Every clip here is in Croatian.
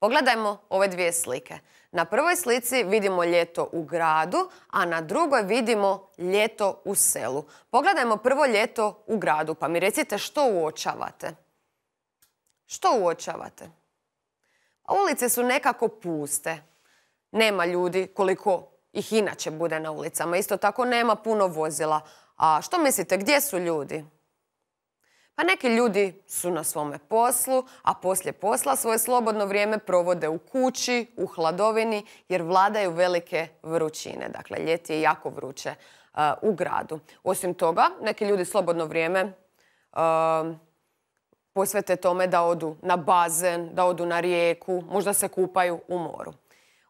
Pogledajmo ove dvije slike. Na prvoj slici vidimo ljeto u gradu, a na drugoj vidimo ljeto u selu. Pogledajmo prvo ljeto u gradu, pa mi recite što uočavate. Što uočavate? Pa ulice su nekako puste. Nema ljudi koliko ih inače bude na ulicama. Isto tako nema puno vozila. A što mislite, gdje su ljudi? A neki ljudi su na svome poslu, a poslije posla svoje slobodno vrijeme provode u kući, u hladovini, jer vladaju velike vrućine. Dakle, ljeti je jako vruće uh, u gradu. Osim toga, neki ljudi slobodno vrijeme uh, posvete tome da odu na bazen, da odu na rijeku, možda se kupaju u moru.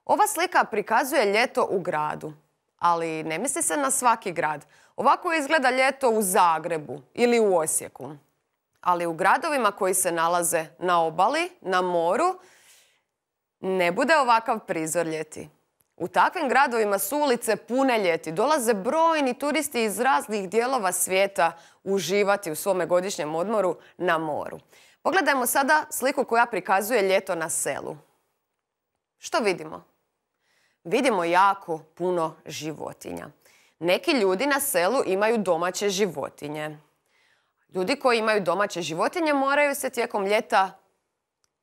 Ova slika prikazuje ljeto u gradu, ali ne misli se na svaki grad. Ovako izgleda ljeto u Zagrebu ili u Osijeku ali u gradovima koji se nalaze na obali, na moru, ne bude ovakav prizor ljeti. U takvim gradovima su ulice pune ljeti. Dolaze brojni turisti iz raznih dijelova svijeta uživati u svome godišnjem odmoru na moru. Pogledajmo sada sliku koja prikazuje ljeto na selu. Što vidimo? Vidimo jako puno životinja. Neki ljudi na selu imaju domaće životinje. Ljudi koji imaju domaće životinje moraju se tijekom ljeta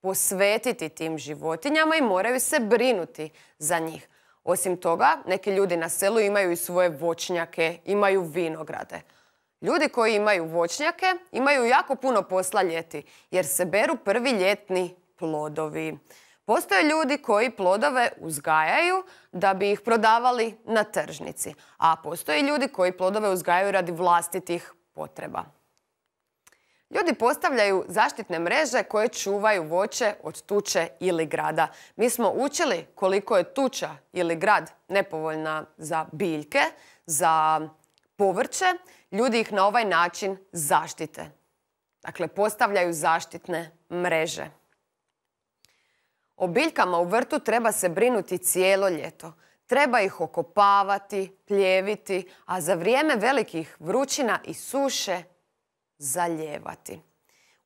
posvetiti tim životinjama i moraju se brinuti za njih. Osim toga, neki ljudi na selu imaju i svoje voćnjake, imaju vinograde. Ljudi koji imaju voćnjake imaju jako puno posla ljeti jer se beru prvi ljetni plodovi. Postoje ljudi koji plodove uzgajaju da bi ih prodavali na tržnici, a postoje ljudi koji plodove uzgajaju radi vlastitih potreba. Ljudi postavljaju zaštitne mreže koje čuvaju voće od tuče ili grada. Mi smo učili koliko je tuča ili grad nepovoljna za biljke, za povrće. Ljudi ih na ovaj način zaštite. Dakle, postavljaju zaštitne mreže. O biljkama u vrtu treba se brinuti cijelo ljeto. Treba ih okopavati, pljeviti, a za vrijeme velikih vrućina i suše zaljevati.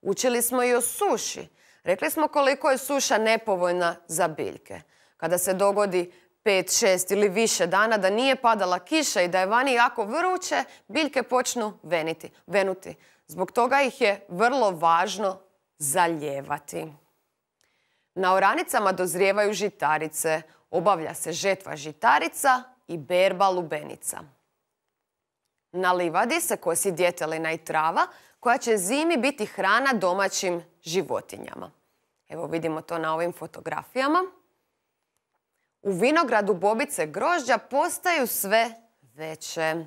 Učili smo i o suši. Rekli smo koliko je suša nepovoljna za biljke. Kada se dogodi 5, 6 ili više dana da nije padala kiša i da je vani jako vruće, biljke počnu veniti, venuti. Zbog toga ih je vrlo važno zaljevati. Na oranicama dozrijevaju žitarice. Obavlja se žetva žitarica i berba lubenica. Na livadi se kosi djetelina i trava koja će zimi biti hrana domaćim životinjama. Evo vidimo to na ovim fotografijama. U vinogradu bobice grožđa postaju sve veće.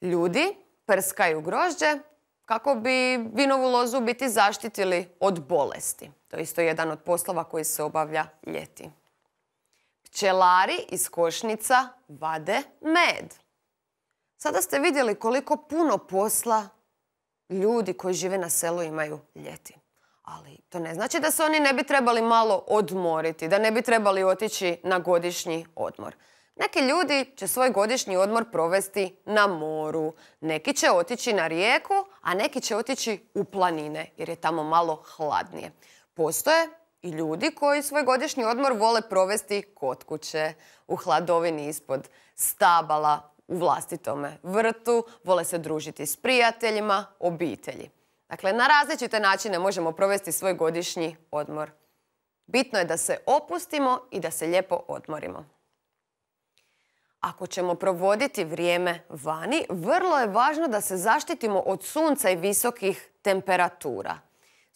Ljudi prskaju grožđe kako bi vinovu lozu biti zaštitili od bolesti. To je isto jedan od poslova koji se obavlja ljeti. Pčelari iz košnica vade med. Sada ste vidjeli koliko puno posla ljudi koji žive na selu imaju ljeti. Ali to ne znači da se oni ne bi trebali malo odmoriti, da ne bi trebali otići na godišnji odmor. Neki ljudi će svoj godišnji odmor provesti na moru, neki će otići na rijeku, a neki će otići u planine jer je tamo malo hladnije. Postoje i ljudi koji svoj godišnji odmor vole provesti kod kuće, u hladovini ispod stabala, u vlastitome vrtu, vole se družiti s prijateljima, obitelji. Dakle, na različite načine možemo provesti svoj godišnji odmor. Bitno je da se opustimo i da se lijepo odmorimo. Ako ćemo provoditi vrijeme vani, vrlo je važno da se zaštitimo od sunca i visokih temperatura.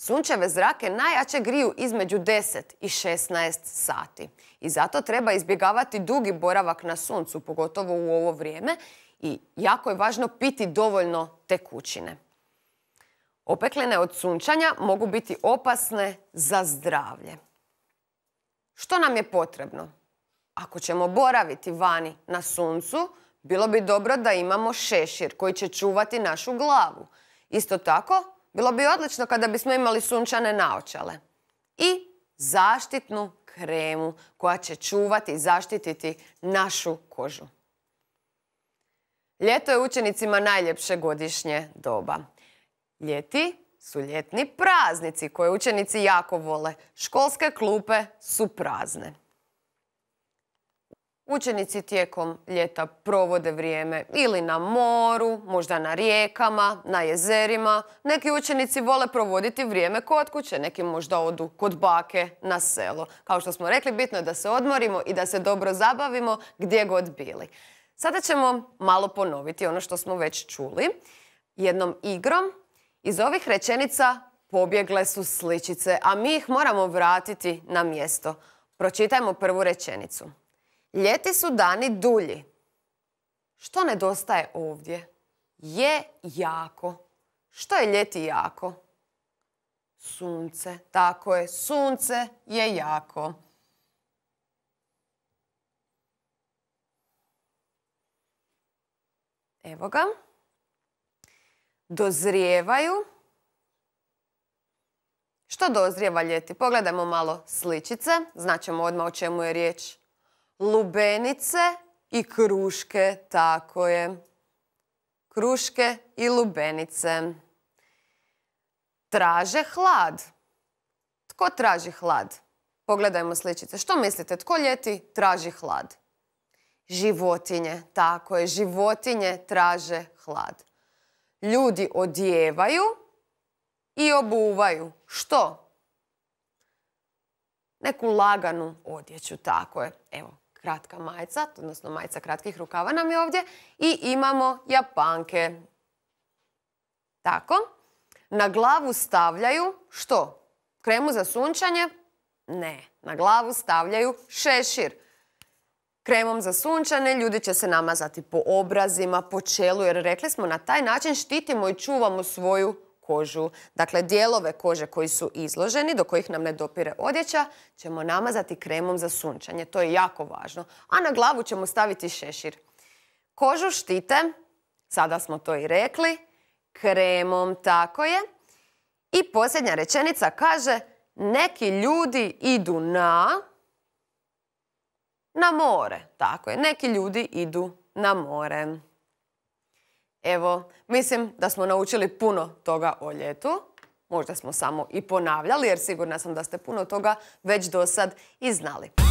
Sunčeve zrake najjače griju između 10 i 16 sati i zato treba izbjegavati dugi boravak na suncu, pogotovo u ovo vrijeme i jako je važno piti dovoljno tekućine. Opeklene od sunčanja mogu biti opasne za zdravlje. Što nam je potrebno? Ako ćemo boraviti vani na suncu, bilo bi dobro da imamo šešir koji će čuvati našu glavu. Isto tako, bilo bi odlično kada bismo imali sunčane naočale. I zaštitnu kremu koja će čuvati i zaštititi našu kožu. Ljeto je učenicima najljepše godišnje doba. Ljeti su ljetni praznici koje učenici jako vole. Školske klupe su prazne. Učenici tijekom ljeta provode vrijeme ili na moru, možda na rijekama, na jezerima. Neki učenici vole provoditi vrijeme kod kuće, neki možda odu kod bake na selo. Kao što smo rekli, bitno je da se odmorimo i da se dobro zabavimo gdje god bili. Sada ćemo malo ponoviti ono što smo već čuli. Jednom igrom iz ovih rečenica pobjegle su sličice, a mi ih moramo vratiti na mjesto. Pročitajmo prvu rečenicu. Ljeti su dani dulji. Što nedostaje ovdje? Je jako. Što je ljeti jako? Sunce. Tako je. Sunce je jako. Evo ga. Dozrijevaju. Što dozrijeva ljeti? Pogledajmo malo sličice. Znaćemo odmah o čemu je riječ lubenice i kruške, tako je. Kruške i lubenice. Traže hlad. Tko traži hlad? Pogledajmo sličice. Što mislite? Tko ljeti traži hlad? Životinje, tako je. Životinje traže hlad. Ljudi odjevaju i obuvaju. Što? Neku laganu odjeću, tako je. Evo, kratka majca, odnosno majca kratkih rukava nam je ovdje i imamo japanke. Tako. Na glavu stavljaju što? Kremu za sunčanje? Ne. Na glavu stavljaju šešir. Kremom za sunčane ljudi će se namazati po obrazima, po čelu, jer rekli smo na taj način štitimo i čuvamo svoju kožu, dakle dijelove kože koji su izloženi, do kojih nam ne dopire odjeća, ćemo namazati kremom za sunčanje. To je jako važno. A na glavu ćemo staviti šešir. Kožu štite, sada smo to i rekli, kremom, tako je. I posljednja rečenica kaže, neki ljudi idu na... Na more, tako je. Neki ljudi idu na more. Evo, mislim da smo naučili puno toga o ljetu. Možda smo samo i ponavljali jer sigurna sam da ste puno toga već do sad i znali.